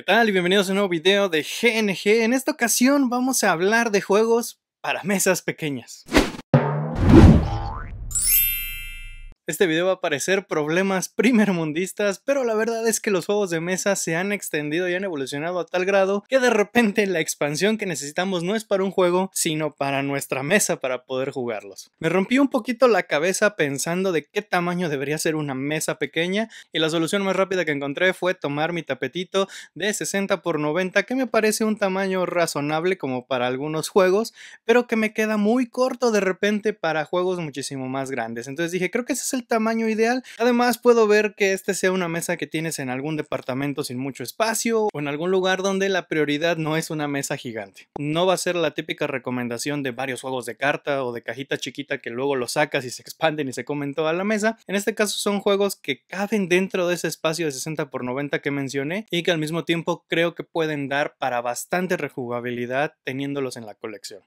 ¿Qué tal? Y bienvenidos a un nuevo video de GNG. En esta ocasión vamos a hablar de juegos para mesas pequeñas. Este video va a parecer problemas primermundistas, pero la verdad es que los juegos de mesa se han extendido y han evolucionado a tal grado que de repente la expansión que necesitamos no es para un juego, sino para nuestra mesa para poder jugarlos. Me rompí un poquito la cabeza pensando de qué tamaño debería ser una mesa pequeña y la solución más rápida que encontré fue tomar mi tapetito de 60 por 90 que me parece un tamaño razonable como para algunos juegos, pero que me queda muy corto de repente para juegos muchísimo más grandes. Entonces dije, creo que ese es el tamaño ideal. Además puedo ver que este sea una mesa que tienes en algún departamento sin mucho espacio o en algún lugar donde la prioridad no es una mesa gigante. No va a ser la típica recomendación de varios juegos de carta o de cajita chiquita que luego lo sacas y se expanden y se comen toda la mesa. En este caso son juegos que caben dentro de ese espacio de 60 por 90 que mencioné y que al mismo tiempo creo que pueden dar para bastante rejugabilidad teniéndolos en la colección.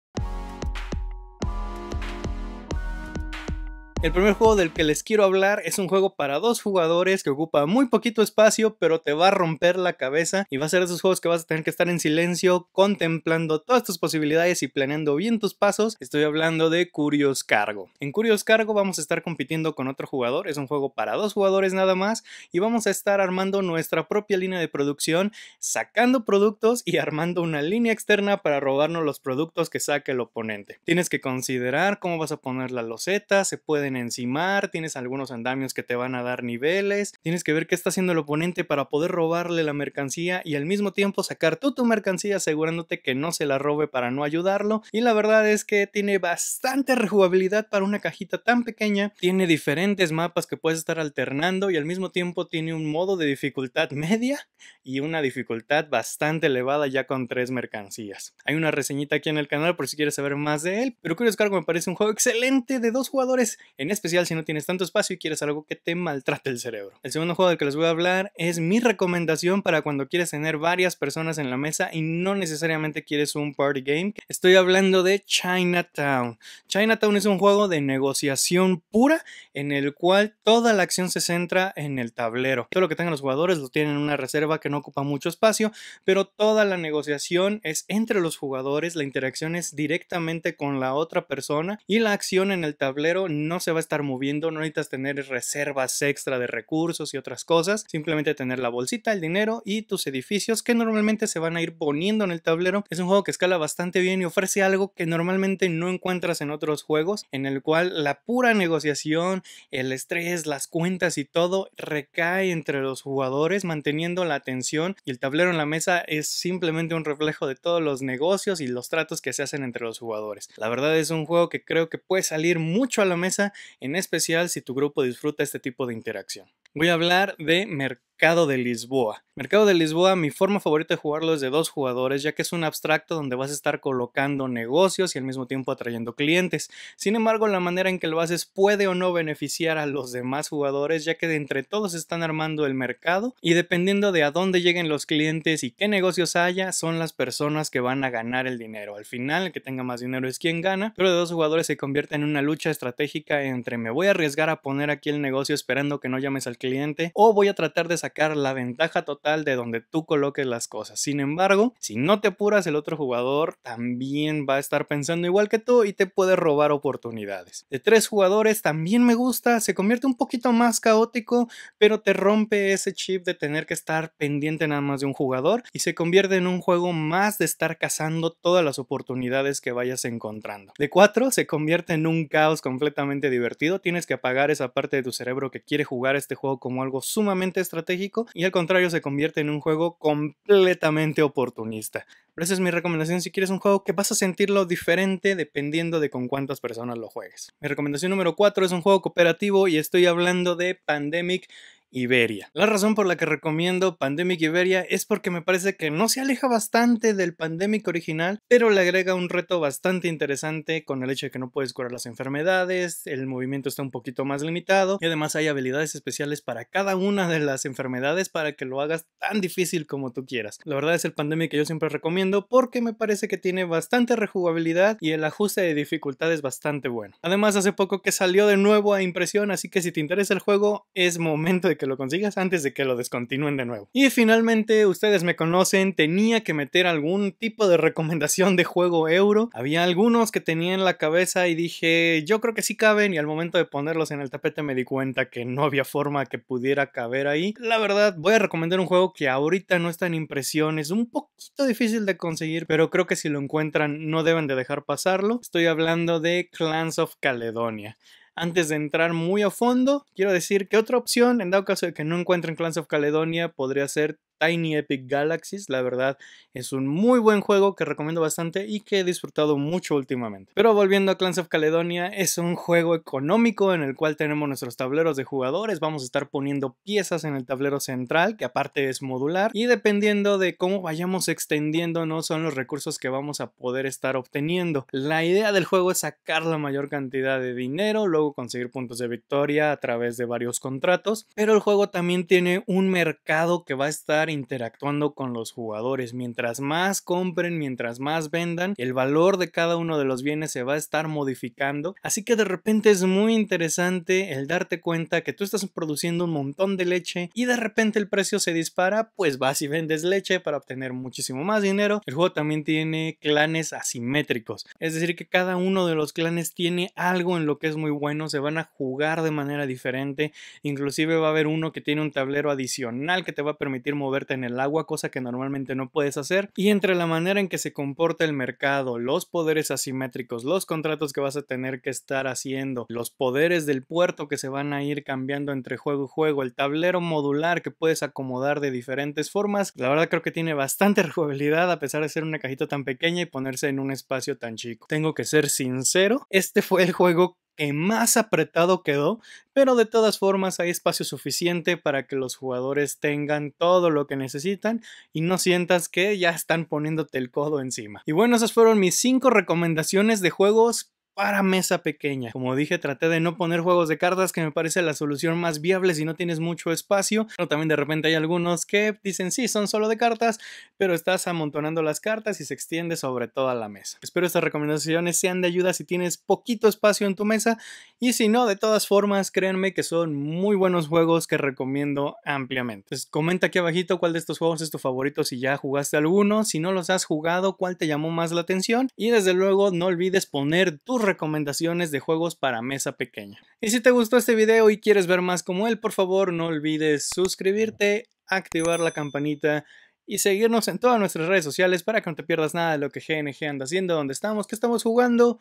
El primer juego del que les quiero hablar es un juego para dos jugadores que ocupa muy poquito espacio, pero te va a romper la cabeza y va a ser de esos juegos que vas a tener que estar en silencio contemplando todas tus posibilidades y planeando bien tus pasos. Estoy hablando de Curios Cargo. En Curios Cargo vamos a estar compitiendo con otro jugador, es un juego para dos jugadores nada más y vamos a estar armando nuestra propia línea de producción, sacando productos y armando una línea externa para robarnos los productos que saque el oponente. Tienes que considerar cómo vas a poner la loseta, se pueden encimar, tienes algunos andamios que te van a dar niveles, tienes que ver qué está haciendo el oponente para poder robarle la mercancía y al mismo tiempo sacar tú tu mercancía asegurándote que no se la robe para no ayudarlo. Y la verdad es que tiene bastante rejugabilidad para una cajita tan pequeña, tiene diferentes mapas que puedes estar alternando y al mismo tiempo tiene un modo de dificultad media y una dificultad bastante elevada ya con tres mercancías. Hay una reseñita aquí en el canal por si quieres saber más de él, pero Curios Cargo me parece un juego excelente de dos jugadores en especial si no tienes tanto espacio y quieres algo que te maltrate el cerebro. El segundo juego del que les voy a hablar es mi recomendación para cuando quieres tener varias personas en la mesa y no necesariamente quieres un party game. Estoy hablando de Chinatown. Chinatown es un juego de negociación pura en el cual toda la acción se centra en el tablero. Todo lo que tengan los jugadores lo tienen en una reserva que no ocupa mucho espacio, pero toda la negociación es entre los jugadores, la interacción es directamente con la otra persona y la acción en el tablero no se va a estar moviendo, no necesitas tener reservas extra de recursos y otras cosas, simplemente tener la bolsita, el dinero y tus edificios que normalmente se van a ir poniendo en el tablero. Es un juego que escala bastante bien y ofrece algo que normalmente no encuentras en otros juegos, en el cual la pura negociación, el estrés, las cuentas y todo recae entre los jugadores manteniendo la atención y el tablero en la mesa es simplemente un reflejo de todos los negocios y los tratos que se hacen entre los jugadores. La verdad es un juego que creo que puede salir mucho a la mesa en especial si tu grupo disfruta este tipo de interacción. Voy a hablar de mercado Mercado de Lisboa. Mercado de Lisboa, mi forma favorita de jugarlo es de dos jugadores, ya que es un abstracto donde vas a estar colocando negocios y al mismo tiempo atrayendo clientes. Sin embargo, la manera en que lo haces puede o no beneficiar a los demás jugadores, ya que de entre todos están armando el mercado y dependiendo de a dónde lleguen los clientes y qué negocios haya, son las personas que van a ganar el dinero. Al final, el que tenga más dinero es quien gana, pero de dos jugadores se convierte en una lucha estratégica entre me voy a arriesgar a poner aquí el negocio esperando que no llames al cliente o voy a tratar de sacar la ventaja total de donde tú coloques las cosas. Sin embargo, si no te apuras, el otro jugador también va a estar pensando igual que tú y te puede robar oportunidades. De tres jugadores también me gusta, se convierte un poquito más caótico, pero te rompe ese chip de tener que estar pendiente nada más de un jugador y se convierte en un juego más de estar cazando todas las oportunidades que vayas encontrando. De cuatro se convierte en un caos completamente divertido, tienes que apagar esa parte de tu cerebro que quiere jugar este juego como algo sumamente estratégico y al contrario se convierte en un juego completamente oportunista. Pero esa es mi recomendación si quieres un juego que vas a sentirlo diferente dependiendo de con cuántas personas lo juegues. Mi recomendación número 4 es un juego cooperativo y estoy hablando de Pandemic Iberia. La razón por la que recomiendo Pandemic Iberia es porque me parece que no se aleja bastante del Pandemic original, pero le agrega un reto bastante interesante con el hecho de que no puedes curar las enfermedades, el movimiento está un poquito más limitado y además hay habilidades especiales para cada una de las enfermedades para que lo hagas tan difícil como tú quieras. La verdad es el Pandemic que yo siempre recomiendo porque me parece que tiene bastante rejugabilidad y el ajuste de dificultad es bastante bueno. Además hace poco que salió de nuevo a impresión, así que si te interesa el juego es momento de que que lo consigas antes de que lo descontinúen de nuevo. Y finalmente, ustedes me conocen, tenía que meter algún tipo de recomendación de juego euro. Había algunos que tenía en la cabeza y dije, yo creo que sí caben y al momento de ponerlos en el tapete me di cuenta que no había forma que pudiera caber ahí. La verdad, voy a recomendar un juego que ahorita no está en impresión, es un poquito difícil de conseguir, pero creo que si lo encuentran no deben de dejar pasarlo. Estoy hablando de Clans of Caledonia. Antes de entrar muy a fondo, quiero decir que otra opción, en dado caso de que no encuentren Clans of Caledonia, podría ser Tiny Epic Galaxies. La verdad es un muy buen juego que recomiendo bastante y que he disfrutado mucho últimamente. Pero volviendo a Clans of Caledonia, es un juego económico en el cual tenemos nuestros tableros de jugadores. Vamos a estar poniendo piezas en el tablero central, que aparte es modular. Y dependiendo de cómo vayamos extendiéndonos, son los recursos que vamos a poder estar obteniendo. La idea del juego es sacar la mayor cantidad de dinero, luego conseguir puntos de victoria a través de varios contratos. Pero el juego también tiene un mercado que va a estar interactuando con los jugadores. Mientras más compren, mientras más vendan, el valor de cada uno de los bienes se va a estar modificando. Así que de repente es muy interesante el darte cuenta que tú estás produciendo un montón de leche y de repente el precio se dispara, pues vas y vendes leche para obtener muchísimo más dinero. El juego también tiene clanes asimétricos, es decir, que cada uno de los clanes tiene algo en lo que es muy bueno, se van a jugar de manera diferente, inclusive va a haber uno que tiene un tablero adicional que te va a permitir mover en el agua, cosa que normalmente no puedes hacer, y entre la manera en que se comporta el mercado, los poderes asimétricos, los contratos que vas a tener que estar haciendo, los poderes del puerto que se van a ir cambiando entre juego y juego, el tablero modular que puedes acomodar de diferentes formas, la verdad creo que tiene bastante jugabilidad a pesar de ser una cajita tan pequeña y ponerse en un espacio tan chico. Tengo que ser sincero, este fue el juego que más apretado quedó, pero de todas formas hay espacio suficiente para que los jugadores tengan todo lo que necesitan y no sientas que ya están poniéndote el codo encima. Y bueno, esas fueron mis 5 recomendaciones de juegos para mesa pequeña. Como dije, traté de no poner juegos de cartas, que me parece la solución más viable si no tienes mucho espacio. Pero también de repente hay algunos que dicen, sí, son solo de cartas, pero estás amontonando las cartas y se extiende sobre toda la mesa. Espero estas recomendaciones sean de ayuda si tienes poquito espacio en tu mesa y si no, de todas formas, créanme que son muy buenos juegos que recomiendo ampliamente. comenta aquí abajito cuál de estos juegos es tu favorito si ya jugaste alguno, si no los has jugado, cuál te llamó más la atención y desde luego no olvides poner tu recomendaciones de juegos para mesa pequeña. Y si te gustó este video y quieres ver más como él, por favor no olvides suscribirte, activar la campanita y seguirnos en todas nuestras redes sociales para que no te pierdas nada de lo que GNG anda haciendo, donde estamos, qué estamos jugando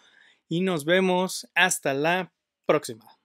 y nos vemos hasta la próxima.